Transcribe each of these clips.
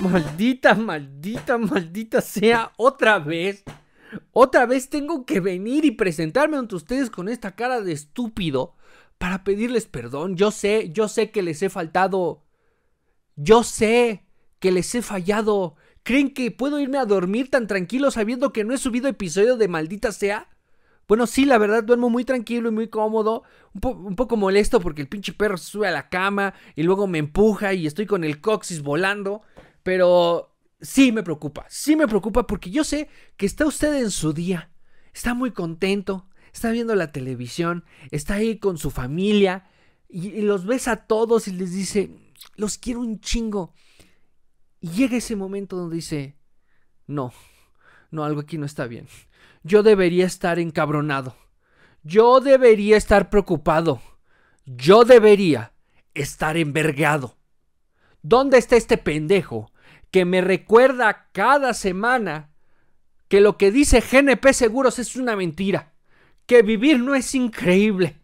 Maldita, maldita, maldita sea otra vez. Otra vez tengo que venir y presentarme ante ustedes con esta cara de estúpido para pedirles perdón. Yo sé, yo sé que les he faltado. Yo sé que les he fallado. ¿Creen que puedo irme a dormir tan tranquilo sabiendo que no he subido episodio de maldita sea? Bueno, sí, la verdad, duermo muy tranquilo y muy cómodo. Un, poco molesto porque el pinche perro se sube a la cama y luego me empuja y estoy con el coxis volando. Pero sí me preocupa, sí me preocupa porque yo sé que está usted en su día, está muy contento, está viendo la televisión, está ahí con su familia y, los ves a todos y les dice, los quiero un chingo. Y llega ese momento donde dice, no, no, algo aquí no está bien. Yo debería estar encabronado. Yo debería estar preocupado. Yo debería estar envergado. ¿Dónde está este pendejo que me recuerda cada semana que lo que dice GNP Seguros es una mentira, que vivir no es increíble,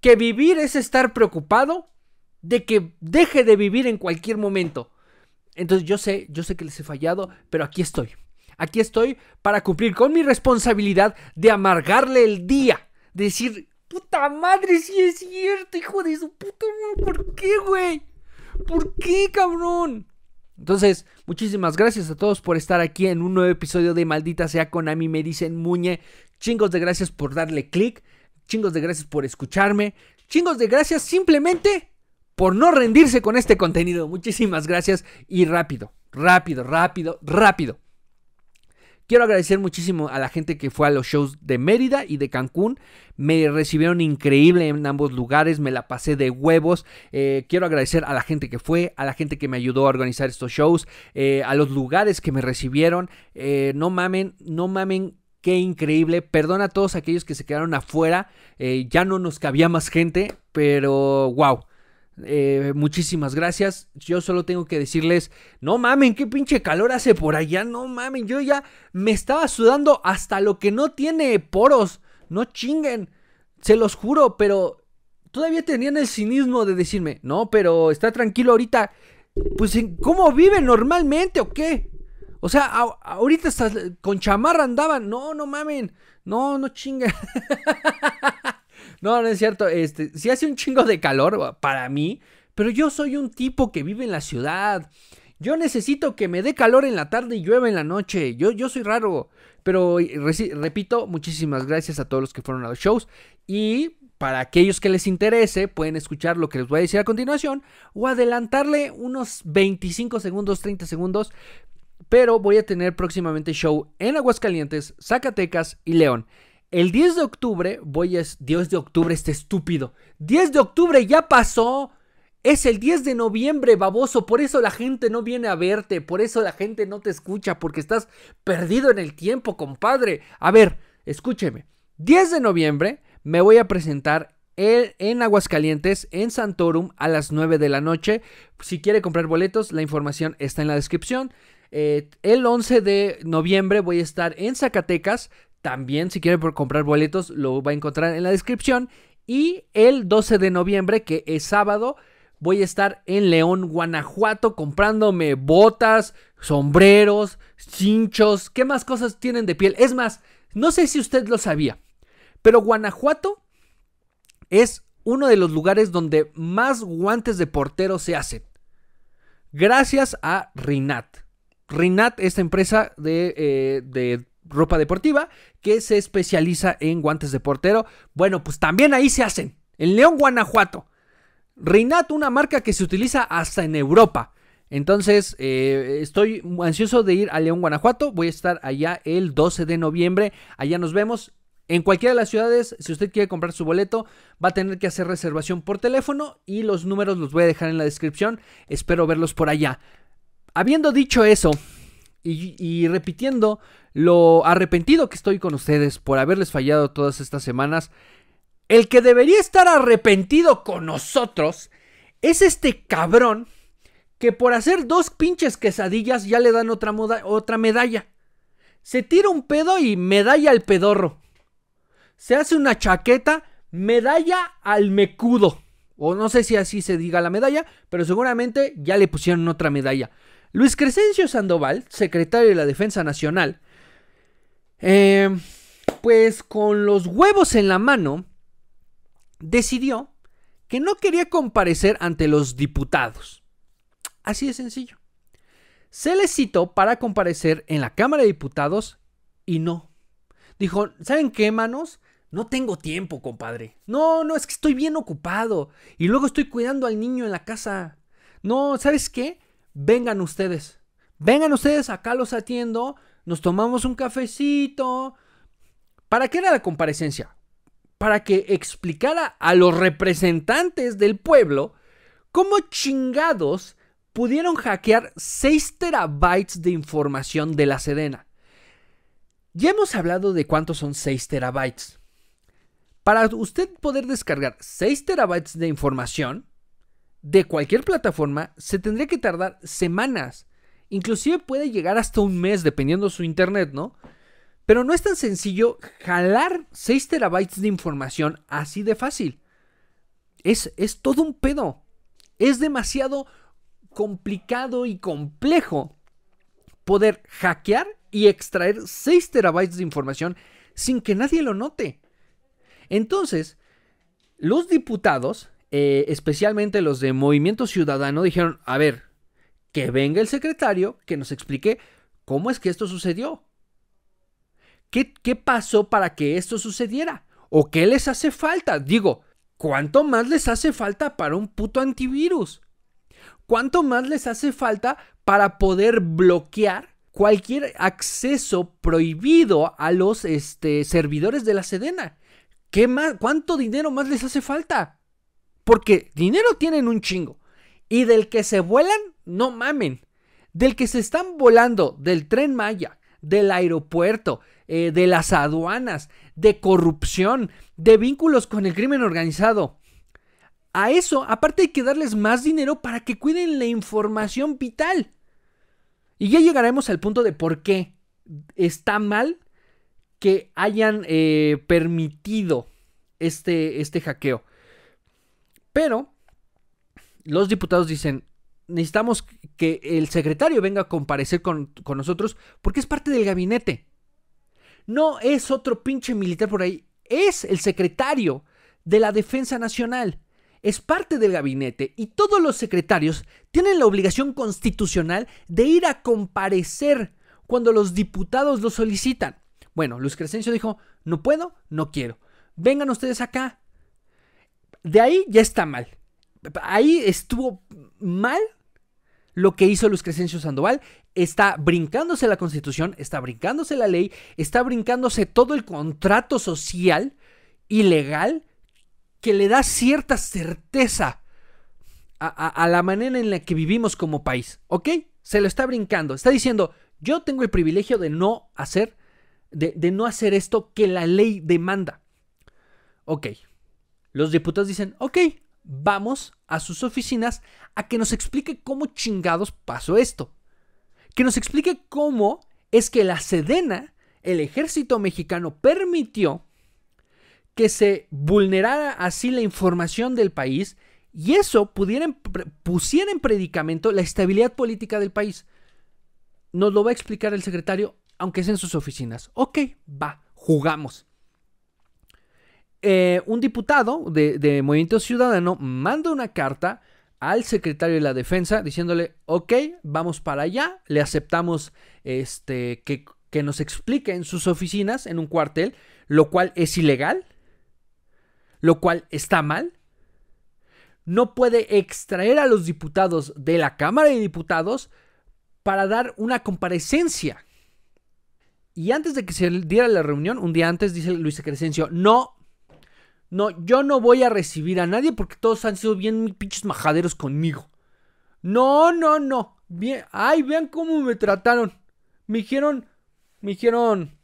que vivir es estar preocupado de que deje de vivir en cualquier momento. Entonces yo sé, yo sé que les he fallado, pero aquí estoy. Aquí estoy para cumplir con mi responsabilidad de amargarle el día, de decir, puta madre, si es cierto, hijo de su puta, ¿por qué, güey? ¿Por qué, cabrón? Entonces, muchísimas gracias a todos por estar aquí en un nuevo episodio de Maldita sea Konami. Me dicen Muñe. Chingos de gracias por darle click. Chingos de gracias por escucharme. Chingos de gracias simplemente por no rendirse con este contenido. Muchísimas gracias y rápido, rápido, rápido, rápido. Quiero agradecer muchísimo a la gente que fue a los shows de Mérida y de Cancún. Me recibieron increíble en ambos lugares, me la pasé de huevos. Eh, quiero agradecer a la gente que fue, a la gente que me ayudó a organizar estos shows, eh, a los lugares que me recibieron. Eh, no mamen, no mamen. Qué increíble. Perdón a todos aquellos que se quedaron afuera. ya no nos cabía más gente, pero wow. Eh, muchísimas gracias. Yo solo tengo que decirles, no mamen, qué pinche calor hace por allá. No mamen, yo ya me estaba sudando hasta lo que no tiene poros. No chinguen, se los juro, pero todavía tenían el cinismo de decirme, no, pero está tranquilo ahorita. Pues, ¿cómo vive normalmente o qué? O sea, ahorita hasta con chamarra andaban. No, no mamen. No, no chinga. No, no es cierto. Este, hace un chingo de calor para mí, pero yo soy un tipo que vive en la ciudad. Yo necesito que me dé calor en la tarde y llueve en la noche. Yo, yo soy raro. Pero repito, muchísimas gracias a todos los que fueron a los shows. Y para aquellos que les interese, pueden escuchar lo que les voy a decir a continuación o adelantarle unos 25 segundos, 30 segundos. Pero voy a tener próximamente show en Aguascalientes, Zacatecas y León. El 10 de octubre, voy a... 10 de octubre este estúpido. 10 de octubre ya pasó. Es el 10 de noviembre, baboso. Por eso la gente no viene a verte. Por eso la gente no te escucha. Porque estás perdido en el tiempo, compadre. A ver, escúcheme. 10 de noviembre me voy a presentar en, en Aguascalientes, en Santorum, a las 9 de la noche. Si quiere comprar boletos, la información está en la descripción. Eh, el 11 de noviembre voy a estar en Zacatecas. También si quiere comprar boletos lo va a encontrar en la descripción. Y el 12 de noviembre, que es sábado, voy a estar en León, Guanajuato, comprándome botas, sombreros, chinchos. qué más cosas tienen de piel. Es más, no sé si usted lo sabía, pero Guanajuato es uno de los lugares donde más guantes de portero se hacen. Gracias a Rinat. Rinat, esta empresa de, eh, de ropa deportiva que se especializa en guantes de portero. Bueno, pues también ahí se hacen. En León, Guanajuato. Reinat, una marca que se utiliza hasta en Europa. Entonces, eh, estoy ansioso de ir a León, Guanajuato. Voy a estar allá el 12 de noviembre. Allá nos vemos. En cualquiera de las ciudades, si usted quiere comprar su boleto, va a tener que hacer reservación por teléfono y los números los voy a dejar en la descripción. Espero verlos por allá. Habiendo dicho eso, y, repitiendo lo arrepentido que estoy con ustedes por haberles fallado todas estas semanas, el que debería estar arrepentido con nosotros es este cabrón que por hacer dos pinches quesadillas ya le dan otra, moda, otra medalla. Se tira un pedo y medalla al pedorro. Se hace una chaqueta, medalla al mecudo. O no sé si así se diga la medalla, pero seguramente ya le pusieron otra medalla. Luis Crescencio Sandoval, secretario de la Defensa Nacional, em, pues con los huevos en la mano, decidió que no quería comparecer ante los diputados. Así de sencillo. Se le citó para comparecer en la Cámara de Diputados y no. Dijo, ¿saben qué, manos? No tengo tiempo, compadre. No, no, es que estoy bien ocupado. Y luego estoy cuidando al niño en la casa. No, ¿sabes qué? vengan ustedes. Vengan ustedes, acá los atiendo, nos tomamos un cafecito. ¿Para qué era la comparecencia? Para que explicara a los representantes del pueblo cómo chingados pudieron hackear 6 terabytes de información de la Sedena. Ya hemos hablado de cuántos son 6 terabytes. Para usted poder descargar 6 terabytes de información, de cualquier plataforma se tendría que tardar semanas. Inclusive puede llegar hasta un mes dependiendo su internet, ¿no? Pero no es tan sencillo jalar 6 terabytes de información así de fácil. Es, es todo un pedo. Es demasiado complicado y complejo poder hackear y extraer 6 terabytes de información sin que nadie lo note. Entonces, los diputados eh, especialmente los de Movimiento Ciudadano, dijeron, a ver, que venga el secretario que nos explique cómo es que esto sucedió. ¿Qué, pasó para que esto sucediera? ¿O qué les hace falta? Digo, ¿cuánto más les hace falta para un puto antivirus? ¿Cuánto más les hace falta para poder bloquear cualquier acceso prohibido a los este, servidores de la Sedena? más, ¿Cuánto dinero más les hace falta? Porque dinero tienen un chingo. Y del que se vuelan, no mamen. Del que se están volando, del tren Maya, del aeropuerto, eh, de las aduanas, de corrupción, de vínculos con el crimen organizado. A eso, aparte hay que darles más dinero para que cuiden la información vital. Y ya llegaremos al punto de por qué está mal que hayan eh, permitido este, este hackeo. Pero los diputados dicen, necesitamos que el secretario venga a comparecer con, nosotros porque es parte del gabinete. No es otro pinche militar por ahí, es el secretario de la Defensa Nacional es parte del gabinete y todos los secretarios tienen la obligación constitucional de ir a comparecer cuando los diputados lo solicitan. Bueno, Luis Crescencio dijo, no puedo, no quiero. Vengan ustedes acá de ahí ya está mal. Ahí estuvo mal lo que hizo Luis Crescencio Sandoval. Está brincándose la constitución, está brincándose la ley, está brincándose todo el contrato social y legal que le da cierta certeza a, la manera en la que vivimos como país. ¿Ok? Se lo está brincando. Está diciendo, yo tengo el privilegio de no hacer, de, de no hacer esto que la ley demanda. Ok. Los diputados dicen, ok, vamos a sus oficinas a que nos explique cómo chingados pasó esto. Que nos explique cómo es que la Sedena, el ejército mexicano, permitió que se vulnerara así la información del país y eso pusiera en predicamento la estabilidad política del país. Nos lo va a explicar el secretario, aunque sea en sus oficinas. Ok, va, jugamos. Eh, un diputado de, Movimiento Ciudadano manda una carta al secretario de la defensa diciéndole, ok, vamos para allá, le aceptamos este, que, que, nos explique en sus oficinas, en un cuartel, lo cual es ilegal, lo cual está mal. No puede extraer a los diputados de la Cámara de Diputados para dar una comparecencia. Y antes de que se diera la reunión, un día antes, dice Luis Crescencio, no no, yo no voy a recibir a nadie porque todos han sido bien pinches majaderos conmigo. No, no, no. Bien, ay, vean cómo me trataron. Me dijeron, me dijeron,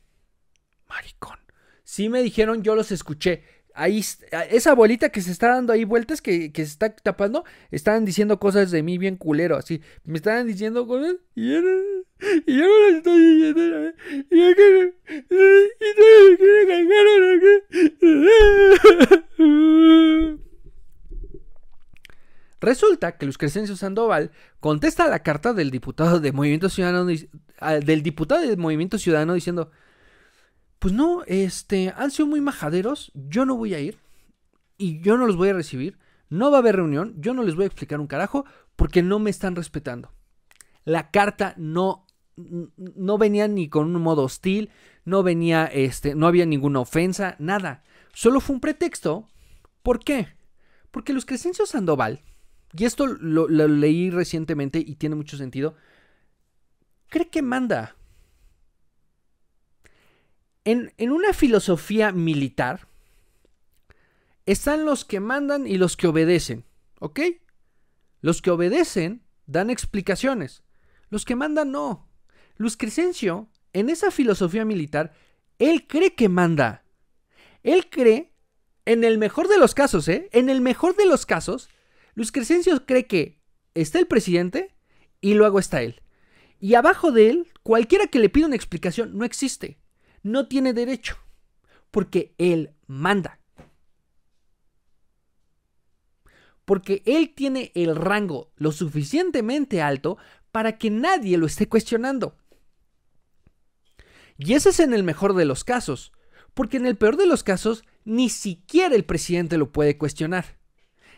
maricón. Sí me dijeron, yo los escuché ahí, esa bolita que se está dando ahí vueltas, que, se está tapando, están diciendo cosas de mí bien culero, así. Me estaban diciendo cosas y yo no, y yo no estoy diciendo. Y yo Resulta que Luis Crescencio Sandoval contesta la carta del diputado de Movimiento Ciudadano ah, del diputado del Movimiento Ciudadano diciendo pues no, este, han sido muy majaderos, yo no voy a ir y yo no los voy a recibir, no va a haber reunión, yo no les voy a explicar un carajo porque no me están respetando. La carta no no venía ni con un modo hostil, no venía este, no había ninguna ofensa, nada. Solo fue un pretexto. ¿Por qué? Porque los Crescencios Sandoval, y esto lo, lo leí recientemente y tiene mucho sentido, cree que manda, en, una filosofía militar están los que mandan y los que obedecen, ¿ok? Los que obedecen dan explicaciones, los que mandan no. Luis Crescencio, en esa filosofía militar, él cree que manda. Él cree, en el mejor de los casos, ¿eh? En el mejor de los casos, Luis Crescencio cree que está el presidente y luego está él. Y abajo de él, cualquiera que le pida una explicación no existe no tiene derecho, porque Él manda. Porque Él tiene el rango lo suficientemente alto para que nadie lo esté cuestionando. Y ese es en el mejor de los casos, porque en el peor de los casos ni siquiera el presidente lo puede cuestionar.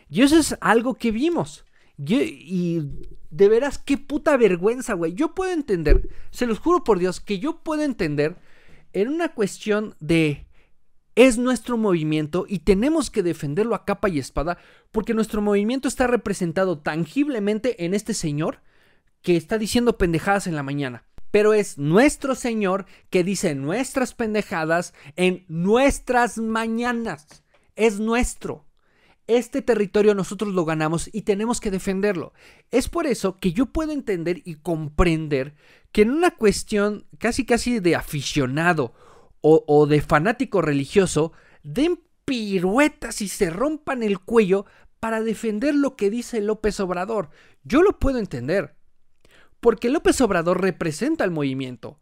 Y eso es algo que vimos. y de veras, qué puta vergüenza, güey. Yo puedo entender, se los juro por Dios, que yo puedo entender en una cuestión de es nuestro movimiento y tenemos que defenderlo a capa y espada porque nuestro movimiento está representado tangiblemente en este señor que está diciendo pendejadas en la mañana. Pero es nuestro señor que dice nuestras pendejadas en nuestras mañanas. Es nuestro. Este territorio nosotros lo ganamos y tenemos que defenderlo. Es por eso que yo puedo entender y comprender que en una cuestión casi casi de aficionado o, de fanático religioso, den piruetas y se rompan el cuello para defender lo que dice López Obrador. Yo lo puedo entender, porque López Obrador representa al movimiento.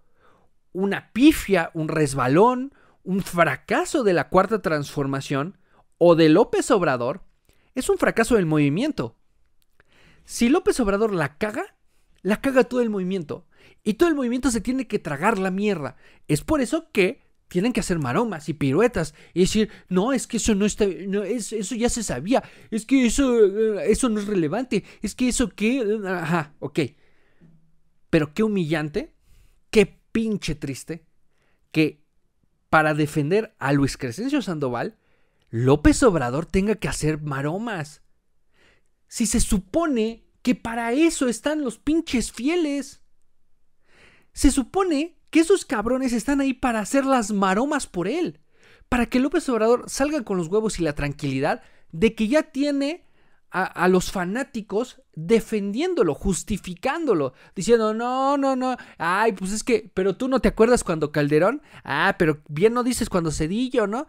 Una pifia, un resbalón, un fracaso de la cuarta transformación o de López Obrador, es un fracaso del movimiento. Si López Obrador la caga, la caga todo el movimiento. Y todo el movimiento se tiene que tragar la mierda. Es por eso que tienen que hacer maromas y piruetas y decir, no, es que eso no está, es, eso ya se sabía, es que eso, eso no es relevante, es que eso qué, ajá, ok. Pero qué humillante, qué pinche triste, que para defender a Luis Crescencio Sandoval López Obrador tenga que hacer maromas. Si se supone que para eso están los pinches fieles. Se supone que esos cabrones están ahí para hacer las maromas por él. Para que López Obrador salga con los huevos y la tranquilidad de que ya tiene a, los fanáticos defendiéndolo, justificándolo, diciendo, no, no, no, ay, pues es que, pero tú no te acuerdas cuando Calderón, ah, pero bien no dices cuando Cedillo, ¿no?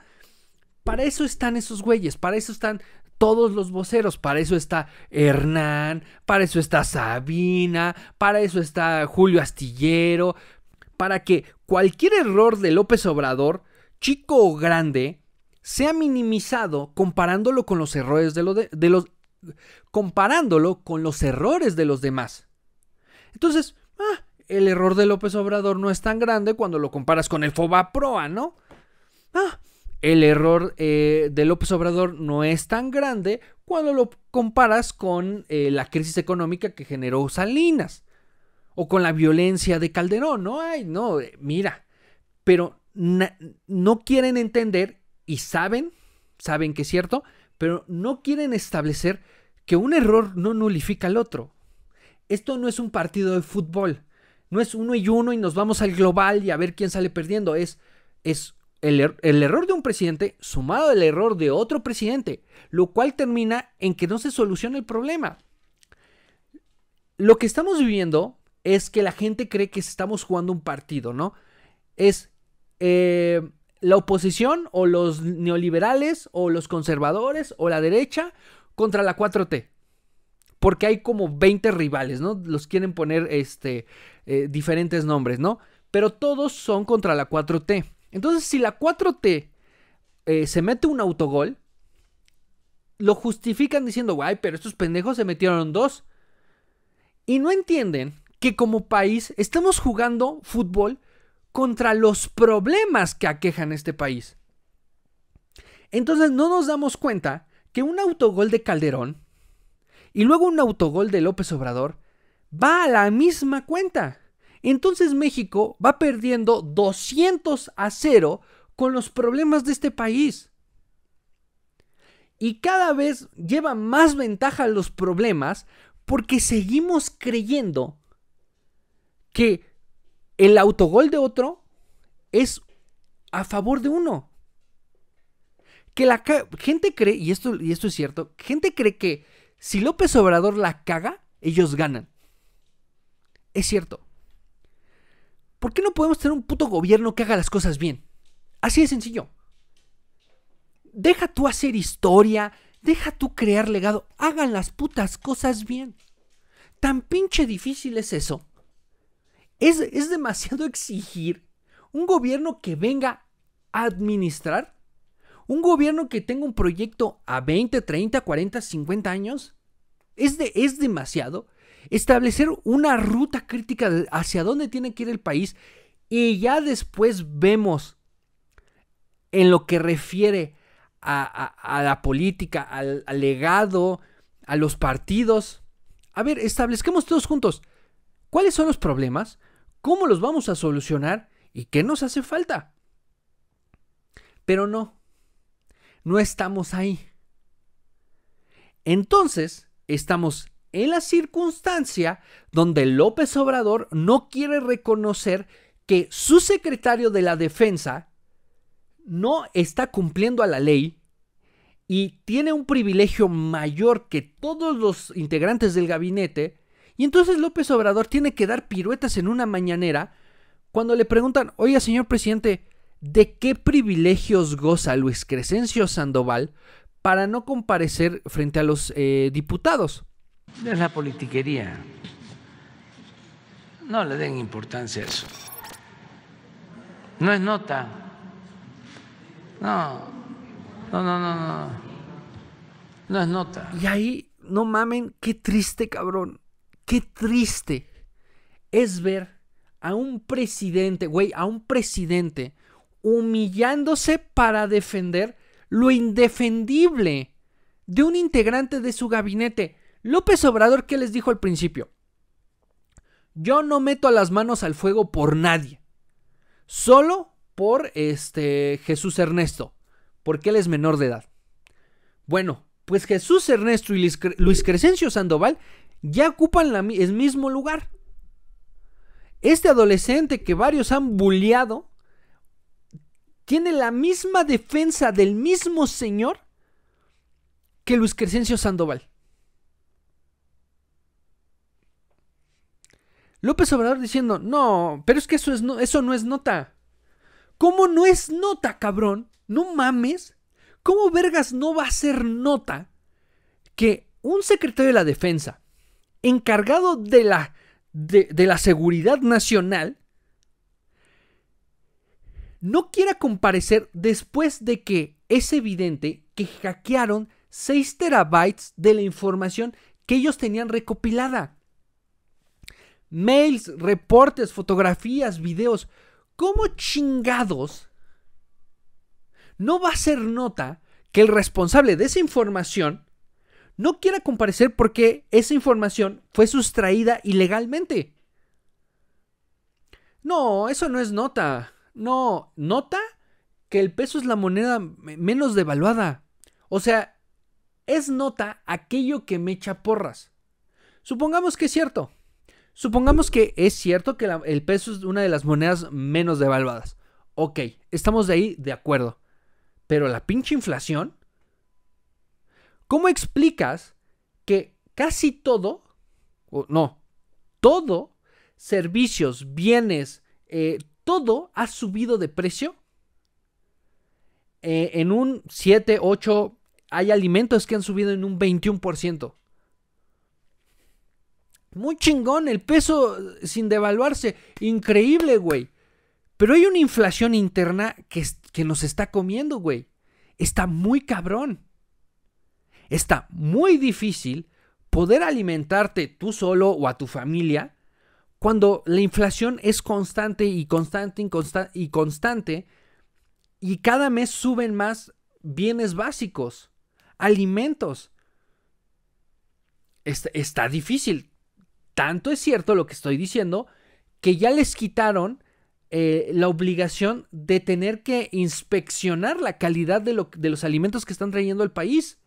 Para eso están esos güeyes, para eso están todos los voceros, para eso está Hernán, para eso está Sabina, para eso está Julio Astillero, para que cualquier error de López Obrador, chico o grande, sea minimizado comparándolo con los errores de, los comparándolo con los errores de los demás. Entonces, ah, el error de López Obrador no es tan grande cuando lo comparas con el Proa, ¿no? Ah, el error eh, de López Obrador no es tan grande cuando lo comparas con eh, la crisis económica que generó Salinas o con la violencia de Calderón. No, hay, no, eh, mira, pero no quieren entender y saben, saben que es cierto, pero no quieren establecer que un error no nulifica al otro. Esto no es un partido de fútbol, no es uno y uno y nos vamos al global y a ver quién sale perdiendo, es, es Er-, el, error de un presidente sumado al error de otro presidente, lo cual termina en que no se soluciona el problema. Lo que estamos viviendo es que la gente cree que estamos jugando un partido, ¿no? Es eh, la oposición o los neoliberales o los conservadores o la derecha contra la 4T. Porque hay como 20 rivales, ¿no? Los quieren poner este, eh, diferentes nombres, ¿no? Pero todos son contra la 4T. Entonces, si la 4T eh, se mete un autogol, lo justifican diciendo, guay, pero estos pendejos se metieron dos. Y no entienden que como país estamos jugando fútbol contra los problemas que aquejan este país. Entonces no nos damos cuenta que un autogol de Calderón y luego un autogol de López Obrador va a la misma cuenta. Entonces México va perdiendo 200 a 0 con los problemas de este país. Y cada vez lleva más ventaja los problemas porque seguimos creyendo que el autogol de otro es a favor de uno. Que la gente cree, y esto, y esto es cierto, gente cree que si López Obrador la caga, ellos ganan. Es cierto. ¿Por qué no podemos tener un puto gobierno que haga las cosas bien? Así de sencillo. Deja tú hacer historia, deja tú crear legado, hagan las putas cosas bien. Tan pinche difícil es eso. Es, es demasiado exigir un gobierno que venga a administrar, un gobierno que tenga un proyecto a 20, 30, 40, 50 años. Es, de, es demasiado establecer una ruta crítica hacia dónde tiene que ir el país y ya después vemos en lo que refiere a, la política, al, legado, a los partidos. A ver, establezcamos todos juntos cuáles son los problemas, cómo los vamos a solucionar y qué nos hace falta. Pero no, no estamos ahí. Entonces, estamos en la circunstancia donde López Obrador no quiere reconocer que su secretario de la defensa no está cumpliendo a la ley y tiene un privilegio mayor que todos los integrantes del gabinete, y entonces López Obrador tiene que dar piruetas en una mañanera cuando le preguntan, oiga señor presidente, ¿de qué privilegios goza Luis Crescencio Sandoval para no comparecer frente a los eh, diputados? Es la politiquería. No le den importancia a eso. No es nota. No, no, no, no, no. No es nota. Y ahí, no mamen, qué triste, cabrón. Qué triste es ver a un presidente, güey, a un presidente humillándose para defender lo indefendible de un integrante de su gabinete. López Obrador, ¿qué les dijo al principio? Yo no meto las manos al fuego por nadie. Solo por este Jesús Ernesto, porque él es menor de edad. Bueno, pues Jesús Ernesto y Luis Crescencio Sandoval ya ocupan el mismo lugar. Este adolescente que varios han bulleado tiene la misma defensa del mismo señor que Luis Crescencio Sandoval. López Obrador diciendo, no, pero es que eso, es no, eso no es nota. ¿Cómo no es nota, cabrón? No mames. ¿Cómo vergas no va a ser nota que un secretario de la defensa, encargado de la, de, de la seguridad nacional, no quiera comparecer después de que es evidente que hackearon 6 terabytes de la información que ellos tenían recopilada mails, reportes, fotografías, videos. ¿Cómo chingados no va a ser nota que el responsable de esa información no quiera comparecer porque esa información fue sustraída ilegalmente? No, eso no es nota. No, nota que el peso es la moneda menos devaluada. O sea, es nota aquello que me echa porras. Supongamos que es cierto. Supongamos que es cierto que el peso es una de las monedas menos devaluadas. Ok, estamos de ahí de acuerdo. Pero la pinche inflación. ¿Cómo explicas que casi todo, o no, todo, servicios, bienes, eh, todo ha subido de precio? Eh, en un 7, 8, hay alimentos que han subido en un 21%. Muy chingón, el peso eh, sin devaluarse. Increíble, güey. Pero hay una inflación interna que, que nos está comiendo, güey. Está muy cabrón. Está muy difícil poder alimentarte tú solo o a tu familia cuando la inflación es constante y constante y, constante y cada mes suben más bienes básicos, alimentos. está difícil. Tanto es cierto lo que estoy diciendo que ya les quitaron eh, la obligación de tener que inspeccionar la calidad de, los alimentos que están trayendo al país.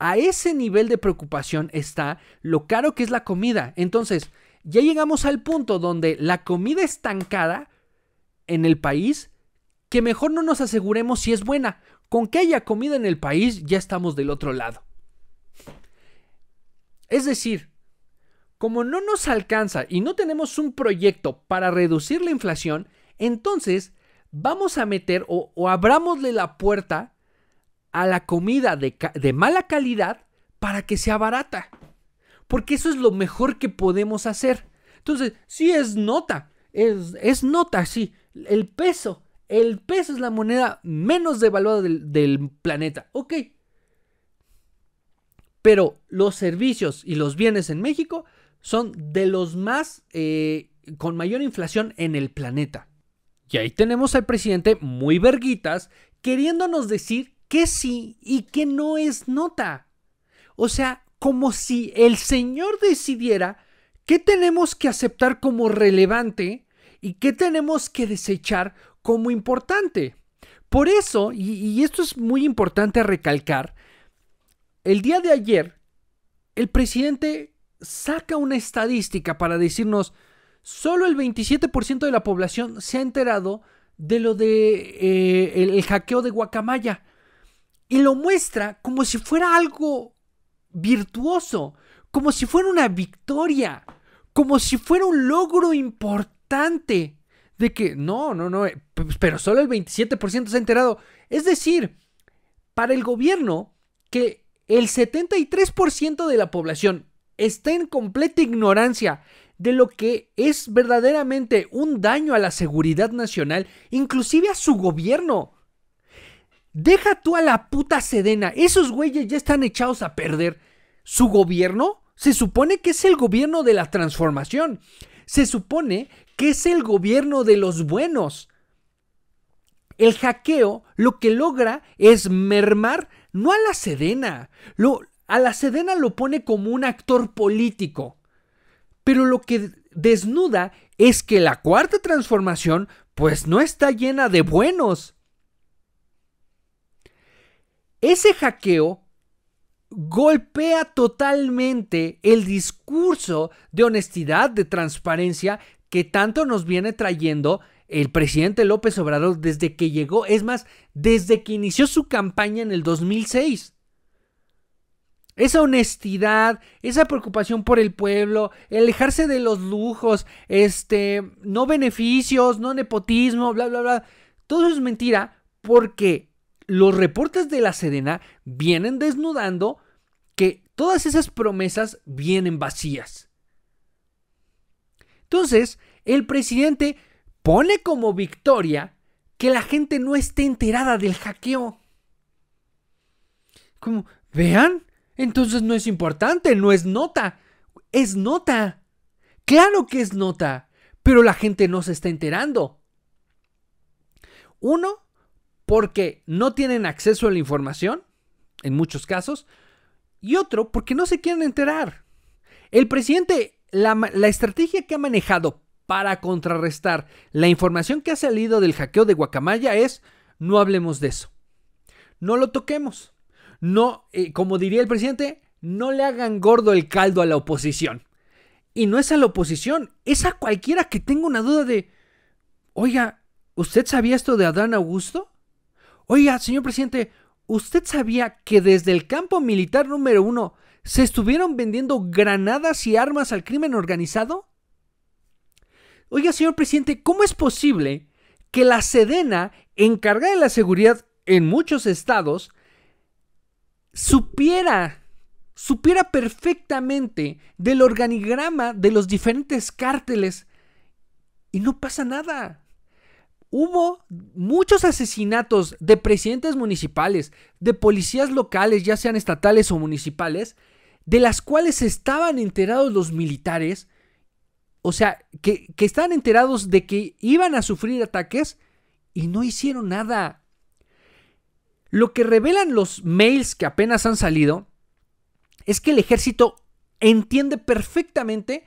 A ese nivel de preocupación está lo caro que es la comida. Entonces, ya llegamos al punto donde la comida estancada en el país que mejor no nos aseguremos si es buena. Con que haya comida en el país ya estamos del otro lado. Es decir, como no nos alcanza y no tenemos un proyecto para reducir la inflación, entonces vamos a meter o, abramosle la puerta a la comida de, mala calidad para que sea barata. Porque eso es lo mejor que podemos hacer. Entonces, sí es nota, es, nota, sí. El peso, el peso es la moneda menos devaluada del planeta, ok. Pero los servicios y los bienes en México son de los más eh, con mayor inflación en el planeta. Y ahí tenemos al presidente muy verguitas queriéndonos decir que sí y que no es nota. O sea, como si el señor decidiera qué tenemos que aceptar como relevante y qué tenemos que desechar como importante. Por eso, y esto es muy importante recalcar, el día de ayer el presidente saca una estadística para decirnos, solo el 27% de la población se ha enterado de lo de eh, el, el, hackeo de Guacamaya. Y lo muestra como si fuera algo virtuoso, como si fuera una victoria, como si fuera un logro importante. De que no, no, no, eh, pero solo el 27% se ha enterado. Es decir, para el gobierno, que el 73% de la población está en completa ignorancia de lo que es verdaderamente un daño a la seguridad nacional, inclusive a su gobierno. Deja tú a la puta Sedena, esos güeyes ya están echados a perder. Su gobierno se supone que es el gobierno de la transformación, se supone que es el gobierno de los buenos. El hackeo lo que logra es mermar no a la Sedena, lo, a la Sedena lo pone como un actor político. Pero lo que desnuda es que la cuarta transformación pues no está llena de buenos. Ese hackeo golpea totalmente el discurso de honestidad, de transparencia que tanto nos viene trayendo el presidente López Obrador desde que llegó, es más, desde que inició su campaña en el 2006. Esa honestidad, esa preocupación por el pueblo, el alejarse de los lujos, este, no beneficios, no nepotismo, bla, bla, bla. Todo es mentira porque los reportes de la Sedena vienen desnudando que todas esas promesas vienen vacías. Entonces, el presidente pone como victoria que la gente no esté enterada del hackeo. Como, vean, entonces no es importante, no es nota, es nota. Claro que es nota, pero la gente no se está enterando. Uno, porque no tienen acceso a la información, en muchos casos, y otro, porque no se quieren enterar. El presidente, la, estrategia que ha manejado para contrarrestar la información que ha salido del hackeo de Guacamaya es, no hablemos de eso, no lo toquemos no, eh, como diría el presidente, no le hagan gordo el caldo a la oposición. Y no es a la oposición, es a cualquiera que tenga una duda de, oiga, ¿usted sabía esto de Adán Augusto? Oiga, señor presidente, ¿usted sabía que desde el campo militar número uno se estuvieron vendiendo granadas y armas al crimen organizado? Oiga, señor presidente, ¿cómo es posible que la Sedena, encargada de la seguridad en muchos estados, supiera, supiera perfectamente del organigrama de los diferentes cárteles y no pasa nada. Hubo muchos asesinatos de presidentes municipales, de policías locales, ya sean estatales o municipales, de las cuales estaban enterados los militares, o sea, que, que estaban enterados de que iban a sufrir ataques y no hicieron nada. Lo que revelan los mails que apenas han salido es que el ejército entiende perfectamente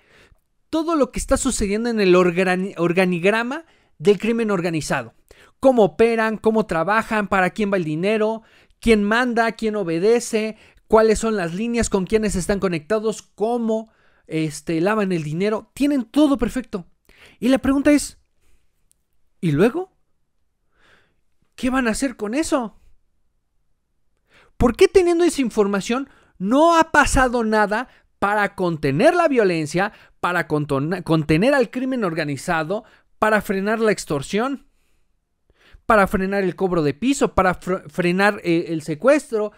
todo lo que está sucediendo en el organigrama del crimen organizado. Cómo operan, cómo trabajan, para quién va el dinero, quién manda, quién obedece, cuáles son las líneas, con quiénes están conectados, cómo este, lavan el dinero. Tienen todo perfecto. Y la pregunta es, ¿y luego? ¿Qué van a hacer con eso? ¿Por qué teniendo esa información no ha pasado nada para contener la violencia, para contener al crimen organizado, para frenar la extorsión? para frenar el cobro de piso, para frenar eh, el secuestro,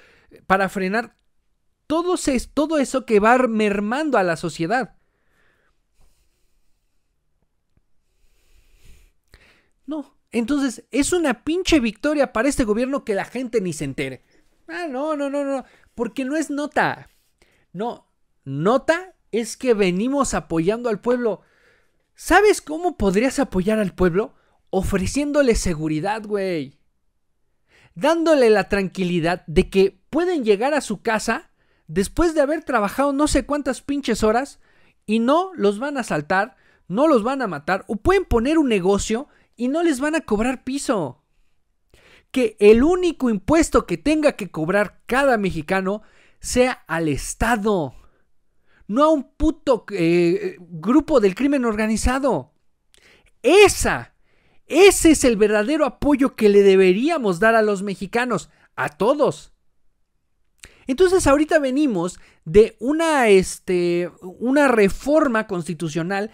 para frenar todo eso que va mermando a la sociedad. No, entonces es una pinche victoria para este gobierno que la gente ni se entere. Ah, no, no, no, no. Porque no es nota. No, nota es que venimos apoyando al pueblo. ¿Sabes cómo podrías apoyar al pueblo? Ofreciéndole seguridad, güey. Dándole la tranquilidad de que pueden llegar a su casa después de haber trabajado no sé cuántas pinches horas y no los van a asaltar, no los van a matar o pueden poner un negocio y no les van a cobrar piso que el único impuesto que tenga que cobrar cada mexicano sea al Estado, no a un puto eh, grupo del crimen organizado. Esa, ese es el verdadero apoyo que le deberíamos dar a los mexicanos, a todos. Entonces ahorita venimos de una, este, una reforma constitucional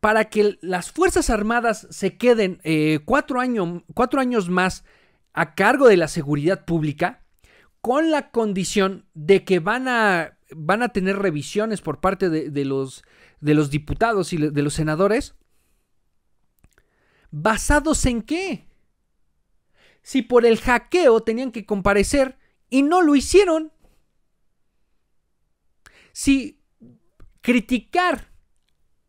para que las Fuerzas Armadas se queden eh, cuatro, años cuatro años más a cargo de la seguridad pública, con la condición de que van a, van a tener revisiones por parte de, los, de los diputados y de los senadores. ¿Basados en qué? Si por el hackeo tenían que comparecer y no lo hicieron. Si criticar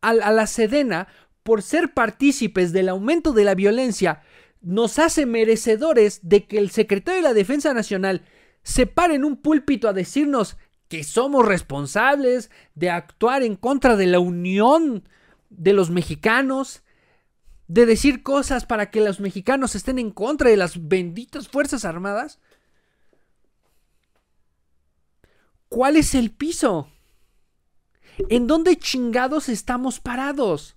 a, la Sedena por ser partícipes del aumento de la violencia nos hace merecedores de que el secretario de la Defensa Nacional se pare en un púlpito a decirnos que somos responsables de actuar en contra de la unión de los mexicanos, de decir cosas para que los mexicanos estén en contra de las benditas Fuerzas Armadas. ¿Cuál es el piso? ¿En dónde chingados estamos parados?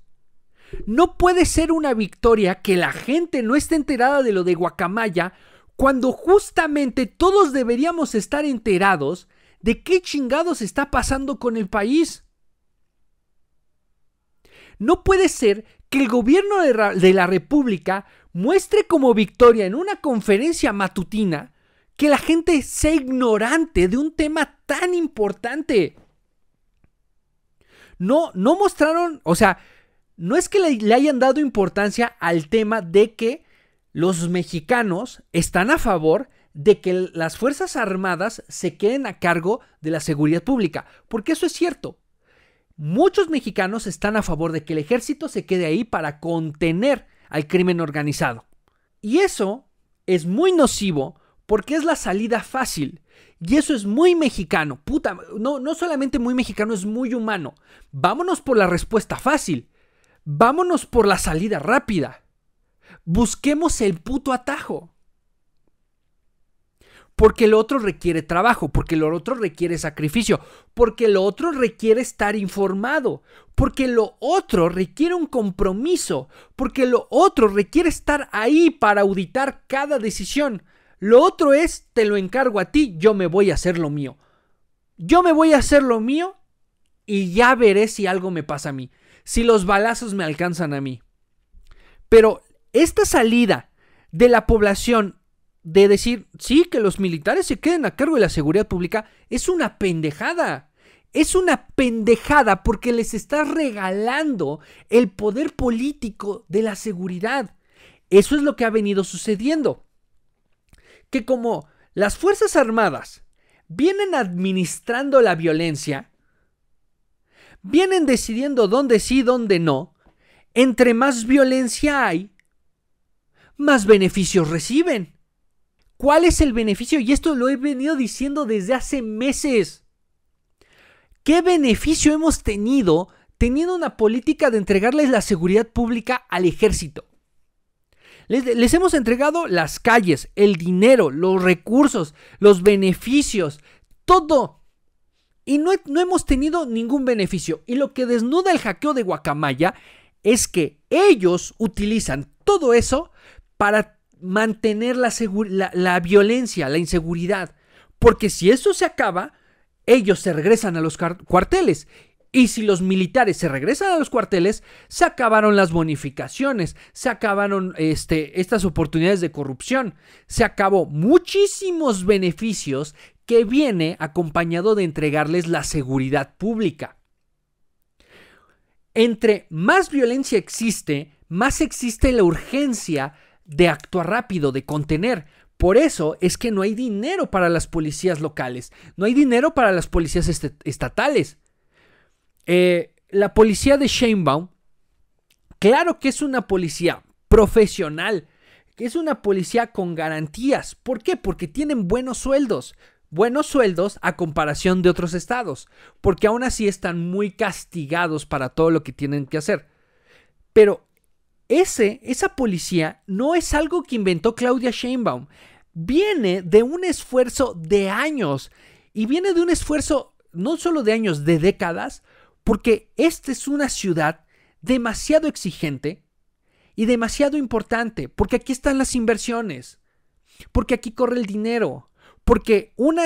No puede ser una victoria que la gente no esté enterada de lo de Guacamaya cuando justamente todos deberíamos estar enterados de qué chingados está pasando con el país. No puede ser que el gobierno de, la República muestre como victoria en una conferencia matutina que la gente sea ignorante de un tema tan importante no, no mostraron, o sea, no es que le, le hayan dado importancia al tema de que los mexicanos están a favor de que las Fuerzas Armadas se queden a cargo de la seguridad pública, porque eso es cierto. Muchos mexicanos están a favor de que el ejército se quede ahí para contener al crimen organizado. Y eso es muy nocivo porque es la salida fácil y eso es muy mexicano, puta, no, no solamente muy mexicano, es muy humano. Vámonos por la respuesta fácil, vámonos por la salida rápida, busquemos el puto atajo. Porque lo otro requiere trabajo, porque lo otro requiere sacrificio, porque lo otro requiere estar informado, porque lo otro requiere un compromiso, porque lo otro requiere estar ahí para auditar cada decisión, lo otro es, te lo encargo a ti, yo me voy a hacer lo mío. Yo me voy a hacer lo mío y ya veré si algo me pasa a mí, si los balazos me alcanzan a mí. Pero esta salida de la población de decir, sí, que los militares se queden a cargo de la seguridad pública, es una pendejada. Es una pendejada porque les está regalando el poder político de la seguridad. Eso es lo que ha venido sucediendo que como las Fuerzas Armadas vienen administrando la violencia, vienen decidiendo dónde sí, dónde no, entre más violencia hay, más beneficios reciben. ¿Cuál es el beneficio? Y esto lo he venido diciendo desde hace meses. ¿Qué beneficio hemos tenido teniendo una política de entregarles la seguridad pública al ejército? Les, hemos entregado las calles, el dinero, los recursos, los beneficios, todo. Y no, hemos tenido ningún beneficio. Y lo que desnuda el hackeo de Guacamaya es que ellos utilizan todo eso para mantener la, violencia, la inseguridad. Porque si eso se acaba, ellos se regresan a los cuarteles y si los militares se regresan a los cuarteles, se acabaron las bonificaciones, se acabaron este, estas oportunidades de corrupción, se acabó muchísimos beneficios que viene acompañado de entregarles la seguridad pública. Entre más violencia existe, más existe la urgencia de actuar rápido, de contener. Por eso es que no hay dinero para las policías locales, no hay dinero para las policías este, estatales. Eh, la policía de Sheinbaum, claro que es una policía profesional, que es una policía con garantías. ¿Por qué? Porque tienen buenos sueldos. Buenos sueldos a comparación de otros estados, porque aún así están muy castigados para todo lo que tienen que hacer. Pero ese, esa policía no es algo que inventó Claudia Sheinbaum. Viene de un esfuerzo de años y viene de un esfuerzo no solo de años, de décadas, porque esta es una ciudad demasiado exigente y demasiado importante, porque aquí están las inversiones, porque aquí corre el dinero, porque una,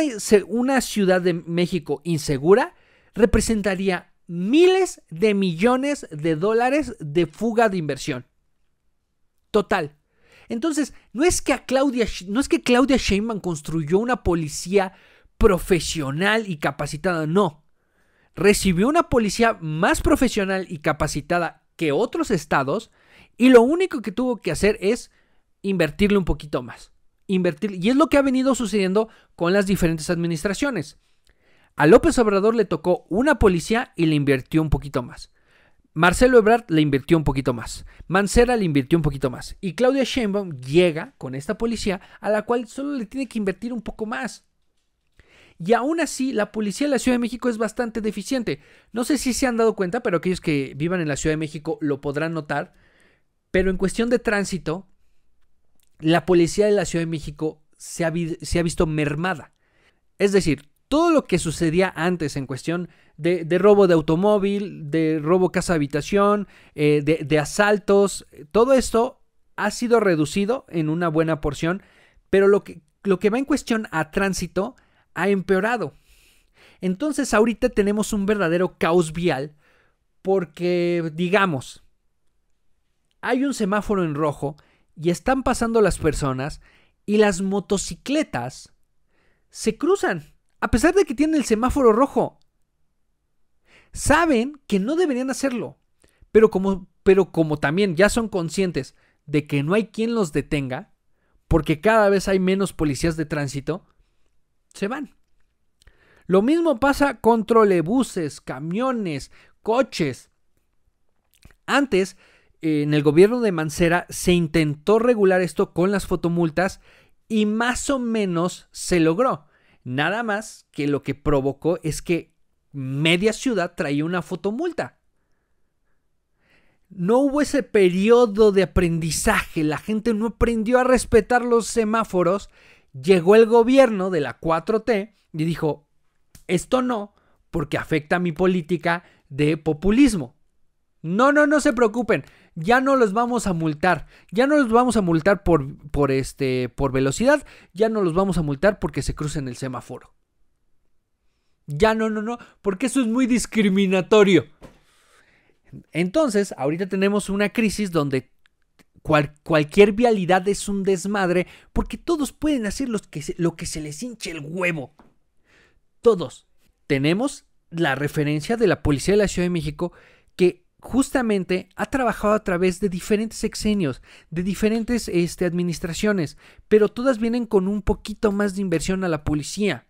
una ciudad de México insegura representaría miles de millones de dólares de fuga de inversión. Total. Entonces, no es que a Claudia, no es que Claudia Sheinbaum construyó una policía profesional y capacitada, no recibió una policía más profesional y capacitada que otros estados y lo único que tuvo que hacer es invertirle un poquito más. Invertir, y es lo que ha venido sucediendo con las diferentes administraciones. A López Obrador le tocó una policía y le invirtió un poquito más. Marcelo Ebrard le invirtió un poquito más. Mancera le invirtió un poquito más. Y Claudia Sheinbaum llega con esta policía a la cual solo le tiene que invertir un poco más. Y aún así, la policía de la Ciudad de México es bastante deficiente. No sé si se han dado cuenta, pero aquellos que vivan en la Ciudad de México lo podrán notar. Pero en cuestión de tránsito, la policía de la Ciudad de México se ha, se ha visto mermada. Es decir, todo lo que sucedía antes en cuestión de, robo de automóvil, de robo casa-habitación, eh, de, asaltos, todo esto ha sido reducido en una buena porción, pero lo que, lo que va en cuestión a tránsito ha empeorado. Entonces ahorita tenemos un verdadero caos vial porque, digamos, hay un semáforo en rojo y están pasando las personas y las motocicletas se cruzan, a pesar de que tienen el semáforo rojo. Saben que no deberían hacerlo, pero como, pero como también ya son conscientes de que no hay quien los detenga, porque cada vez hay menos policías de tránsito, se van. Lo mismo pasa con trolebuses, camiones, coches. Antes, en el gobierno de Mancera, se intentó regular esto con las fotomultas y más o menos se logró. Nada más que lo que provocó es que media ciudad traía una fotomulta. No hubo ese periodo de aprendizaje, la gente no aprendió a respetar los semáforos llegó el gobierno de la 4T y dijo, esto no, porque afecta a mi política de populismo. No, no, no se preocupen, ya no los vamos a multar, ya no los vamos a multar por, por, este, por velocidad, ya no los vamos a multar porque se crucen el semáforo. Ya no, no, no, porque eso es muy discriminatorio. Entonces, ahorita tenemos una crisis donde cualquier vialidad es un desmadre porque todos pueden hacer lo que se les hinche el huevo. Todos. Tenemos la referencia de la Policía de la Ciudad de México que justamente ha trabajado a través de diferentes exenios, de diferentes este, administraciones, pero todas vienen con un poquito más de inversión a la policía.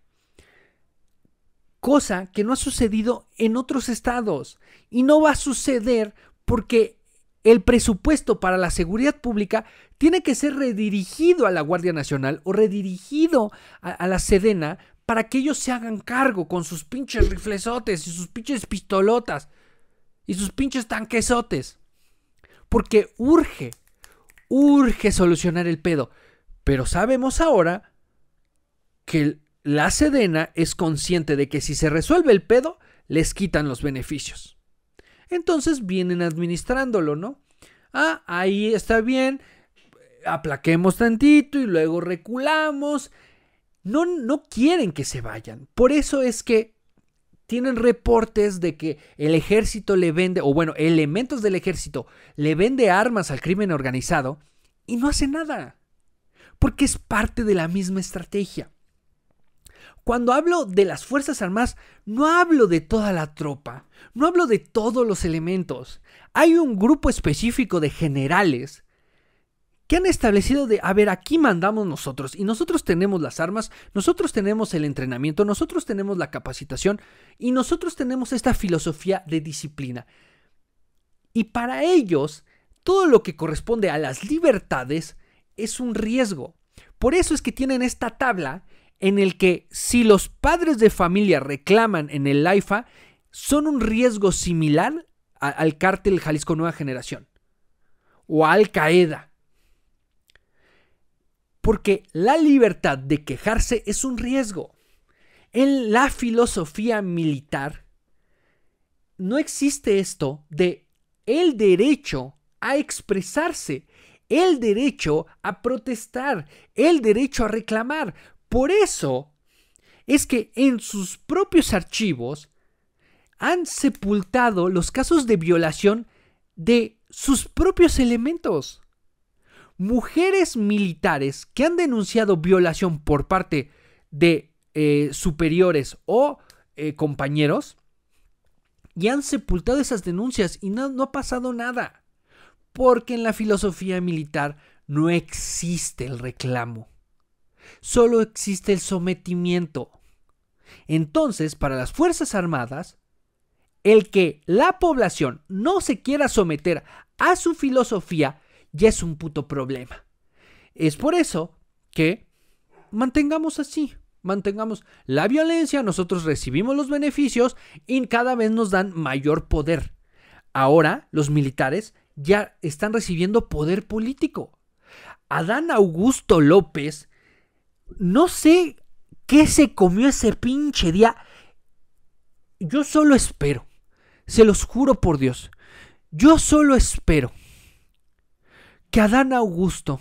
Cosa que no ha sucedido en otros estados y no va a suceder porque el presupuesto para la seguridad pública tiene que ser redirigido a la Guardia Nacional o redirigido a, la Sedena para que ellos se hagan cargo con sus pinches riflesotes y sus pinches pistolotas y sus pinches tanquesotes. Porque urge, urge solucionar el pedo. Pero sabemos ahora que la Sedena es consciente de que si se resuelve el pedo, les quitan los beneficios entonces vienen administrándolo, ¿no? Ah, ahí está bien, aplaquemos tantito y luego reculamos. No, no quieren que se vayan. Por eso es que tienen reportes de que el ejército le vende, o bueno, elementos del ejército le vende armas al crimen organizado y no hace nada. Porque es parte de la misma estrategia. Cuando hablo de las Fuerzas Armadas, no hablo de toda la tropa, no hablo de todos los elementos. Hay un grupo específico de generales que han establecido de, a ver, aquí mandamos nosotros y nosotros tenemos las armas, nosotros tenemos el entrenamiento, nosotros tenemos la capacitación y nosotros tenemos esta filosofía de disciplina. Y para ellos, todo lo que corresponde a las libertades es un riesgo. Por eso es que tienen esta tabla en el que si los padres de familia reclaman en el AIFA, son un riesgo similar al cártel Jalisco Nueva Generación o Al Qaeda. Porque la libertad de quejarse es un riesgo. En la filosofía militar no existe esto de el derecho a expresarse, el derecho a protestar, el derecho a reclamar, por eso es que en sus propios archivos han sepultado los casos de violación de sus propios elementos. Mujeres militares que han denunciado violación por parte de eh, superiores o eh, compañeros y han sepultado esas denuncias y no ha pasado nada. Porque en la filosofía militar no existe el reclamo solo existe el sometimiento. Entonces, para las Fuerzas Armadas, el que la población no se quiera someter a su filosofía ya es un puto problema. Es por eso que mantengamos así, mantengamos la violencia, nosotros recibimos los beneficios y cada vez nos dan mayor poder. Ahora los militares ya están recibiendo poder político. Adán Augusto López no sé qué se comió ese pinche día. Yo solo espero. Se los juro por Dios. Yo solo espero que Adán Augusto,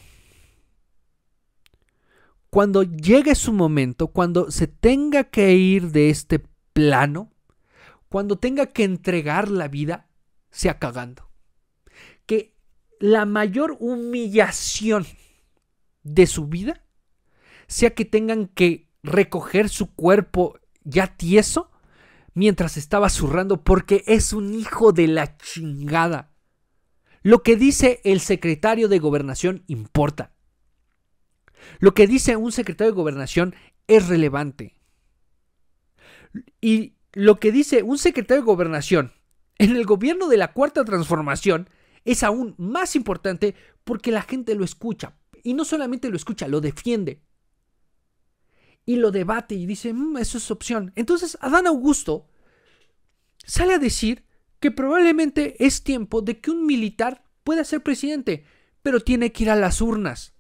cuando llegue su momento, cuando se tenga que ir de este plano, cuando tenga que entregar la vida, sea cagando. Que la mayor humillación de su vida sea que tengan que recoger su cuerpo ya tieso mientras estaba zurrando porque es un hijo de la chingada. Lo que dice el secretario de gobernación importa. Lo que dice un secretario de gobernación es relevante. Y lo que dice un secretario de gobernación en el gobierno de la cuarta transformación es aún más importante porque la gente lo escucha. Y no solamente lo escucha, lo defiende y lo debate y dice, mm, eso es opción. Entonces Adán Augusto sale a decir que probablemente es tiempo de que un militar pueda ser presidente, pero tiene que ir a las urnas.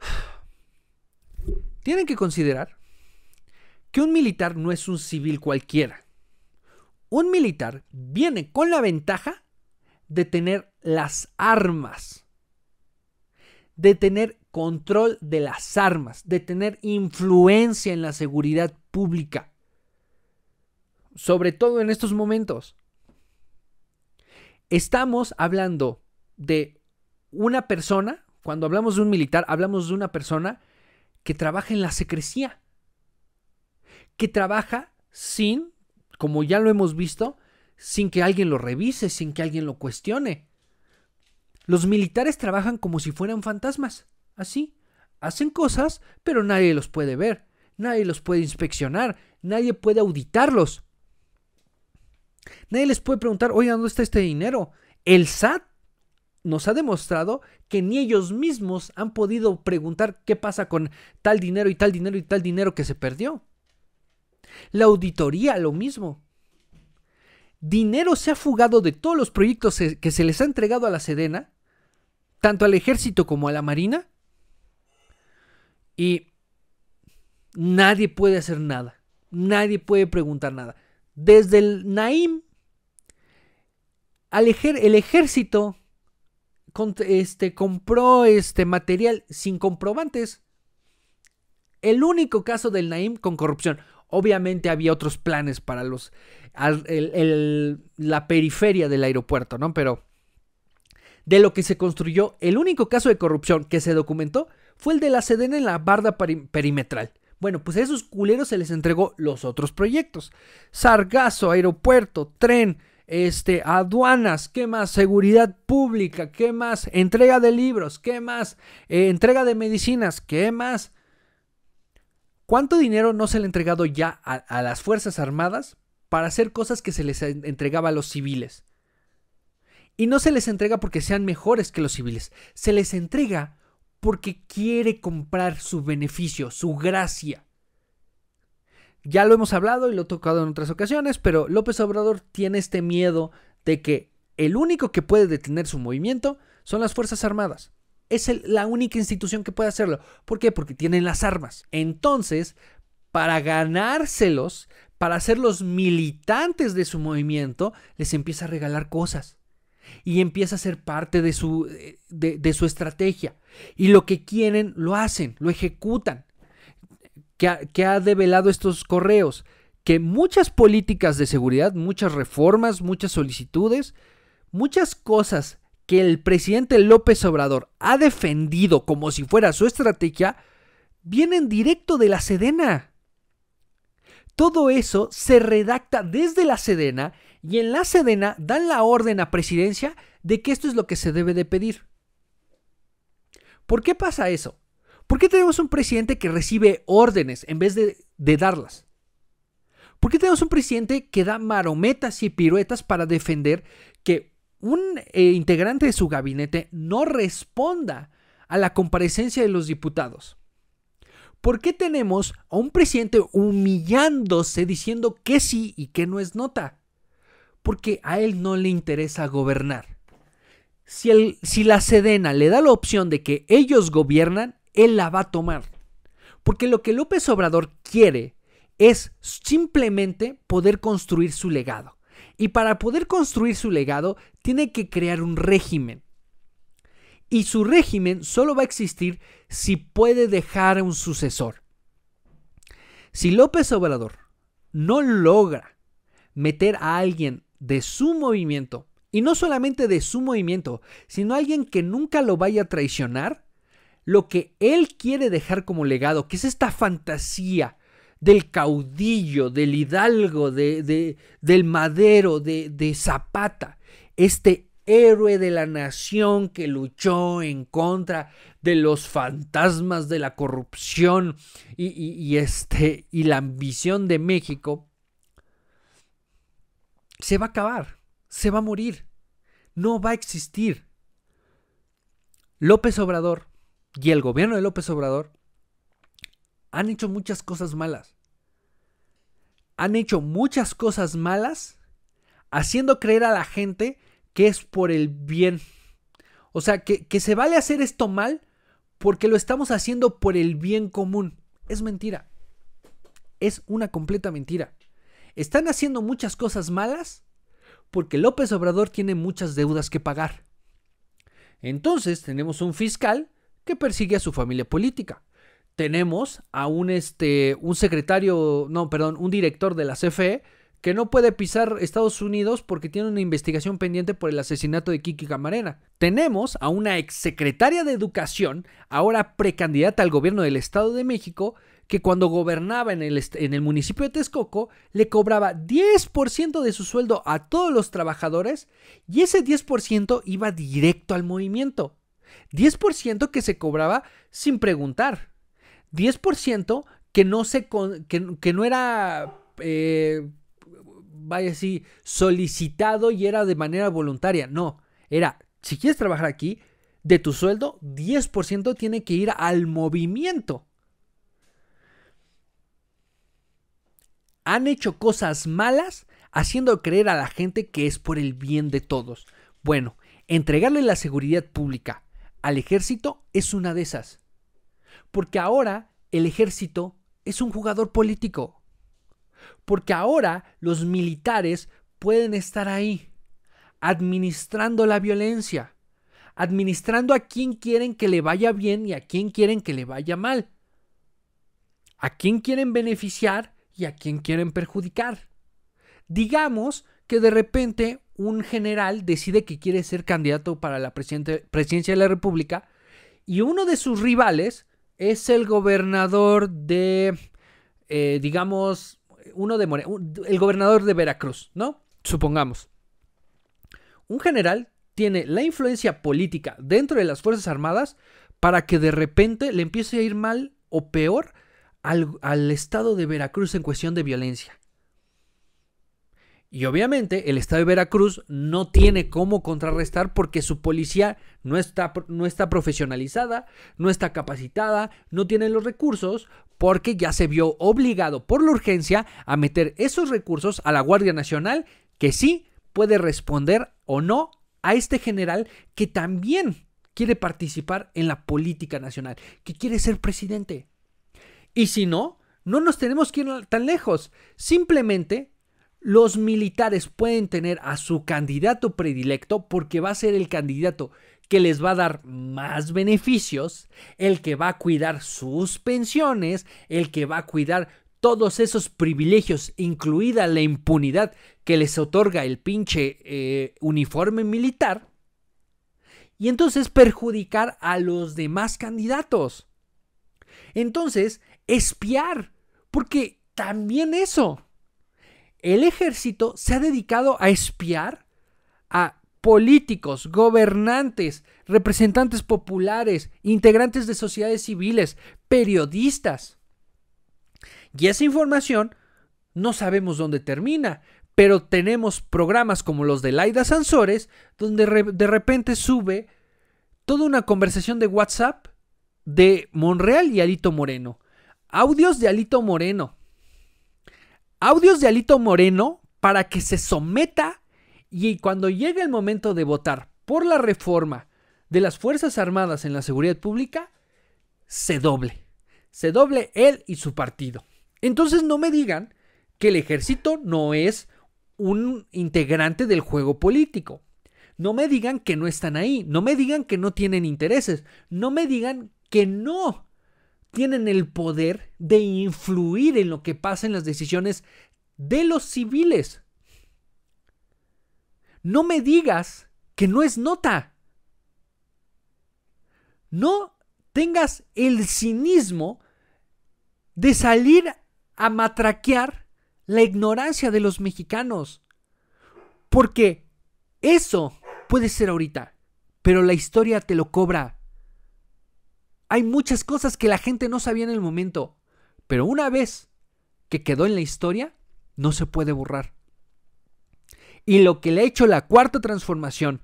Tienen que considerar que un militar no es un civil cualquiera. Un militar viene con la ventaja de tener las armas de tener control de las armas, de tener influencia en la seguridad pública, sobre todo en estos momentos. Estamos hablando de una persona, cuando hablamos de un militar, hablamos de una persona que trabaja en la secrecía, que trabaja sin, como ya lo hemos visto, sin que alguien lo revise, sin que alguien lo cuestione. Los militares trabajan como si fueran fantasmas. Así. Hacen cosas, pero nadie los puede ver, nadie los puede inspeccionar, nadie puede auditarlos. Nadie les puede preguntar, oye, ¿dónde está este dinero? El SAT nos ha demostrado que ni ellos mismos han podido preguntar qué pasa con tal dinero y tal dinero y tal dinero que se perdió. La auditoría, lo mismo. Dinero se ha fugado de todos los proyectos que se les ha entregado a la Sedena tanto al ejército como a la marina y nadie puede hacer nada, nadie puede preguntar nada. Desde el Naim, el ejército este, compró este material sin comprobantes. El único caso del Naim con corrupción. Obviamente había otros planes para los la periferia del aeropuerto, ¿no? Pero de lo que se construyó, el único caso de corrupción que se documentó fue el de la Sedena en la barda perimetral. Bueno, pues a esos culeros se les entregó los otros proyectos. Sargazo, aeropuerto, tren, este, aduanas, ¿qué más? Seguridad pública, ¿qué más? Entrega de libros, ¿qué más? Eh, entrega de medicinas, ¿qué más? ¿Cuánto dinero no se le ha entregado ya a las Fuerzas Armadas para hacer cosas que se les entregaba a los civiles? Y no se les entrega porque sean mejores que los civiles, se les entrega porque quiere comprar su beneficio, su gracia. Ya lo hemos hablado y lo he tocado en otras ocasiones, pero López Obrador tiene este miedo de que el único que puede detener su movimiento son las Fuerzas Armadas. Es la única institución que puede hacerlo. ¿Por qué? Porque tienen las armas. Entonces, para ganárselos, para los militantes de su movimiento, les empieza a regalar cosas y empieza a ser parte de su, estrategia. Y lo que quieren, lo hacen, lo ejecutan. que ha develado estos correos? Que muchas políticas de seguridad, muchas reformas, muchas solicitudes, muchas cosas que el presidente López Obrador ha defendido como si fuera su estrategia, vienen directo de la Sedena. Todo eso se redacta desde la Sedena y en la Sedena dan la orden a presidencia de que esto es lo que se debe de pedir. ¿Por qué pasa eso? ¿Por qué tenemos un presidente que recibe órdenes en vez de, darlas? ¿Por qué tenemos un presidente que da marometas y piruetas para defender que un eh, integrante de su gabinete no responda a la comparecencia de los diputados? ¿Por qué tenemos a un presidente humillándose diciendo que sí y que no es nota? porque a él no le interesa gobernar. Si, si la Sedena le da la opción de que ellos gobiernan, él la va a tomar. Porque lo que López Obrador quiere es simplemente poder construir su legado. Y para poder construir su legado, tiene que crear un régimen. Y su régimen solo va a existir si puede dejar a un sucesor. Si López Obrador no logra meter a alguien de su movimiento, y no solamente de su movimiento, sino alguien que nunca lo vaya a traicionar, lo que él quiere dejar como legado, que es esta fantasía del caudillo, del hidalgo, de, del madero, de, Zapata, este héroe de la nación que luchó en contra de los fantasmas de la corrupción y, este, y la ambición de México, se va a acabar, se va a morir, no va a existir. López Obrador y el gobierno de López Obrador han hecho muchas cosas malas. Han hecho muchas cosas malas haciendo creer a la gente que es por el bien. O sea, que, que se vale hacer esto mal porque lo estamos haciendo por el bien común. Es mentira. Es una completa mentira están haciendo muchas cosas malas porque López Obrador tiene muchas deudas que pagar. Entonces tenemos un fiscal que persigue a su familia política. Tenemos a un, este, un secretario, no, perdón, un director de la CFE que no puede pisar Estados Unidos porque tiene una investigación pendiente por el asesinato de Kiki Camarena. Tenemos a una exsecretaria de Educación, ahora precandidata al gobierno del Estado de México, que cuando gobernaba en el, en el municipio de Texcoco le cobraba 10% de su sueldo a todos los trabajadores y ese 10% iba directo al movimiento. 10% que se cobraba sin preguntar. 10% que no, se que, no era, eh, vaya así, solicitado y era de manera voluntaria. No, era, si quieres trabajar aquí, de tu sueldo, 10% tiene que ir al movimiento. han hecho cosas malas haciendo creer a la gente que es por el bien de todos. Bueno, entregarle la seguridad pública al ejército es una de esas. Porque ahora el ejército es un jugador político. Porque ahora los militares pueden estar ahí, administrando la violencia, administrando a quien quieren que le vaya bien y a quien quieren que le vaya mal. A quien quieren beneficiar y a quién quieren perjudicar. Digamos que de repente un general decide que quiere ser candidato para la presidencia de la República y uno de sus rivales es el gobernador de, eh, digamos, uno de el gobernador de Veracruz, ¿no? Supongamos. Un general tiene la influencia política dentro de las Fuerzas Armadas para que de repente le empiece a ir mal o peor al, estado de Veracruz en cuestión de violencia. Y obviamente el estado de Veracruz no tiene cómo contrarrestar porque su policía no está, no está profesionalizada, no está capacitada, no tiene los recursos, porque ya se vio obligado por la urgencia a meter esos recursos a la Guardia Nacional, que sí puede responder o no a este general que también quiere participar en la política nacional, que quiere ser presidente. Y si no, no nos tenemos que ir tan lejos. Simplemente los militares pueden tener a su candidato predilecto porque va a ser el candidato que les va a dar más beneficios, el que va a cuidar sus pensiones, el que va a cuidar todos esos privilegios, incluida la impunidad que les otorga el pinche eh, uniforme militar, y entonces perjudicar a los demás candidatos. Entonces, espiar, porque también eso. El ejército se ha dedicado a espiar a políticos, gobernantes, representantes populares, integrantes de sociedades civiles, periodistas. Y esa información no sabemos dónde termina, pero tenemos programas como los de Laida Sansores, donde de repente sube toda una conversación de WhatsApp de Monreal y Adito Moreno. Audios de Alito Moreno. Audios de Alito Moreno para que se someta y cuando llegue el momento de votar por la reforma de las Fuerzas Armadas en la seguridad pública, se doble. Se doble él y su partido. Entonces no me digan que el ejército no es un integrante del juego político. No me digan que no están ahí, no me digan que no tienen intereses, no me digan que no tienen el poder de influir en lo que pasa en las decisiones de los civiles. No me digas que no es nota. No tengas el cinismo de salir a matraquear la ignorancia de los mexicanos. Porque eso puede ser ahorita, pero la historia te lo cobra hay muchas cosas que la gente no sabía en el momento, pero una vez que quedó en la historia, no se puede borrar. Y lo que le ha hecho la cuarta transformación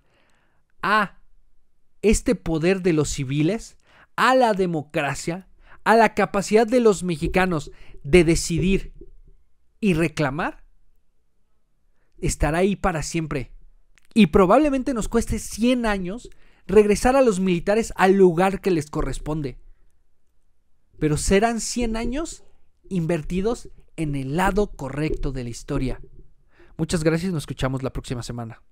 a este poder de los civiles, a la democracia, a la capacidad de los mexicanos de decidir y reclamar, estará ahí para siempre. Y probablemente nos cueste 100 años regresar a los militares al lugar que les corresponde. Pero serán 100 años invertidos en el lado correcto de la historia. Muchas gracias, nos escuchamos la próxima semana.